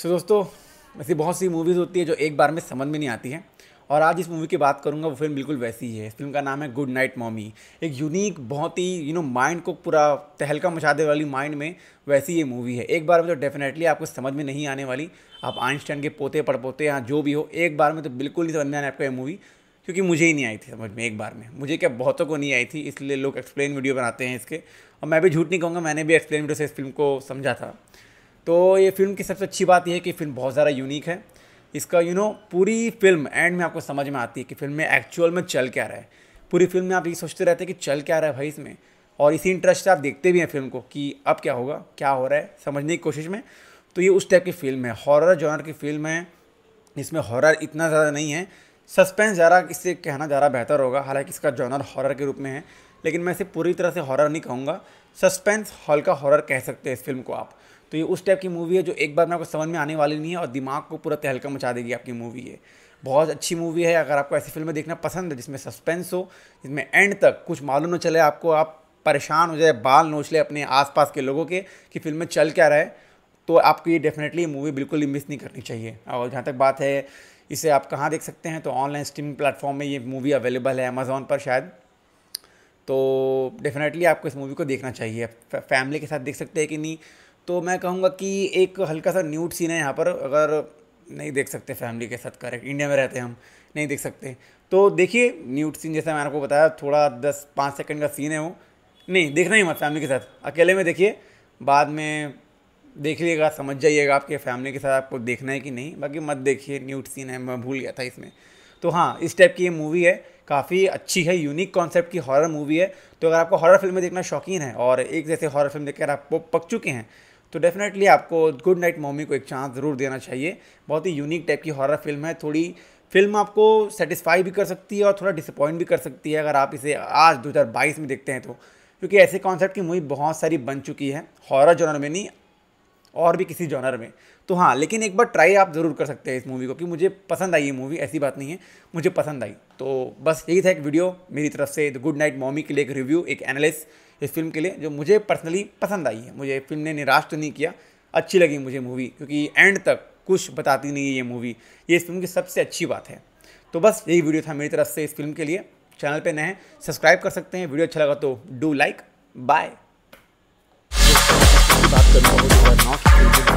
सो so, दोस्तों ऐसी बहुत सी मूवीज़ होती है जो एक बार में समझ में नहीं आती है और आज इस मूवी की बात करूंगा वो फिल्म बिल्कुल वैसी ही है इस फिल्म का नाम है गुड नाइट मॉमी एक यूनिक बहुत ही यू नो माइंड को पूरा तहलका मचा दे वाली माइंड में वैसी ये मूवी है एक बार में तो डेफिनेटली आपको समझ में नहीं आने वाली आप आइंस्टाइन के पोते पड़ पोते यहाँ जो भी हो एक बार में तो बिल्कुल नहीं समझ में आने आपको ये मूवी क्योंकि मुझे ही नहीं आई थी समझ में एक बार में मुझे क्या बहुतों को नहीं आई थी इसलिए लोग एक्सप्लेन वीडियो बनाते हैं इसके और मैं भी झूठ नहीं कहूँगा मैंने भी एक्सप्लेन वीडियो से इस फिल्म को समझा था तो ये फिल्म की सबसे अच्छी बात यह है कि फिल्म बहुत ज़्यादा यूनिक है इसका यू you नो know, पूरी फिल्म एंड में आपको समझ में आती है कि फिल्म में एक्चुअल में चल क्या रहा है पूरी फिल्म में आप ये सोचते रहते हैं कि चल क्या रहा है भाई इसमें और इसी इंटरेस्ट से आप देखते भी हैं फिल्म को कि अब क्या होगा क्या हो रहा है समझने की कोशिश में तो ये उस टाइप की फिल्म है हॉरर जॉनर की फिल्म है इसमें हॉरर इतना ज़्यादा नहीं है सस्पेंस ज़्यादा इससे कहना ज़्यादा बेहतर होगा हालांकि इसका जॉनर हॉरर के रूप में है लेकिन मैं इसे पूरी तरह से हॉरर नहीं कहूँगा सस्पेंस हल्का हॉरर कह सकते हैं इस फिल्म को आप तो ये उस टाइप की मूवी है जो एक बार मैं आपको समझ में आने वाली नहीं है और दिमाग को पूरा तहलका मचा देगी आपकी मूवी है बहुत अच्छी मूवी है अगर आपको ऐसी फिल्में देखना पसंद है जिसमें सस्पेंस हो जिसमें एंड तक कुछ मालूम न चले आपको आप परेशान हो जाए बाल नोच ले अपने आसपास के लोगों के कि फिल्म में चल क्या रहा है तो आपको ये डेफिनेटली मूवी बिल्कुल ही मिस नहीं करनी चाहिए और जहाँ तक बात है इसे आप कहाँ देख सकते हैं तो ऑनलाइन स्ट्रीमिंग प्लेटफॉर्म में ये मूवी अवेलेबल है अमेज़ोन पर शायद तो डेफिनेटली आपको इस मूवी को देखना चाहिए फैमिली के साथ देख सकते हैं कि नहीं तो मैं कहूँगा कि एक हल्का सा न्यूट सीन है यहाँ पर अगर नहीं देख सकते फैमिली के साथ करेक्ट इंडिया में रहते हैं हम नहीं देख सकते तो देखिए न्यूट सीन जैसा मैंने आपको बताया थोड़ा दस पाँच सेकंड का सीन है वो नहीं देखना ही मत फैमिली के साथ अकेले में देखिए बाद में देख लीजिएगा समझ जाइएगा आपके फैमिली के साथ आपको देखना है कि नहीं बाकी मत देखिए न्यूट सीन है मैं भूल गया था इसमें तो हाँ इस टाइप की ये मूवी है काफ़ी अच्छी है यूनिक कॉन्सेप्ट की हॉरर मूवी है तो अगर आपको हॉरर फिल्में देखना शौकीन है और एक जैसे हॉरर फिल्म देखकर आप पक चुके हैं तो डेफिनेटली आपको गुड नाइट मॉमी को एक चांस ज़रूर देना चाहिए बहुत ही यूनिक टाइप की हॉरर फिल्म है थोड़ी फिल्म आपको सेटिस्फाई भी कर सकती है और थोड़ा डिसअपॉइंट भी कर सकती है अगर आप इसे आज 2022 में देखते हैं तो क्योंकि ऐसे कॉन्सेप्ट की मूवी बहुत सारी बन चुकी है हॉरर जॉनर में नहीं और भी किसी जॉनर में तो हाँ लेकिन एक बार ट्राई आप ज़रूर कर सकते हैं इस मूवी को कि मुझे पसंद आई ये मूवी ऐसी बात नहीं है मुझे पसंद आई तो बस यही था एक वीडियो मेरी तरफ से द गुड नाइट मॉमी के लिए एक रिव्यू एक एनालिस इस फिल्म के लिए जो मुझे पर्सनली पसंद आई है मुझे फिल्म ने निराश तो नहीं किया अच्छी लगी मुझे मूवी क्योंकि एंड तक कुछ बताती नहीं है ये मूवी ये इस फिल्म की सबसे अच्छी बात है तो बस यही वीडियो था मेरी तरफ से इस फिल्म के लिए चैनल पे नए सब्सक्राइब कर सकते हैं वीडियो अच्छा लगा तो do like bye The knowing you are not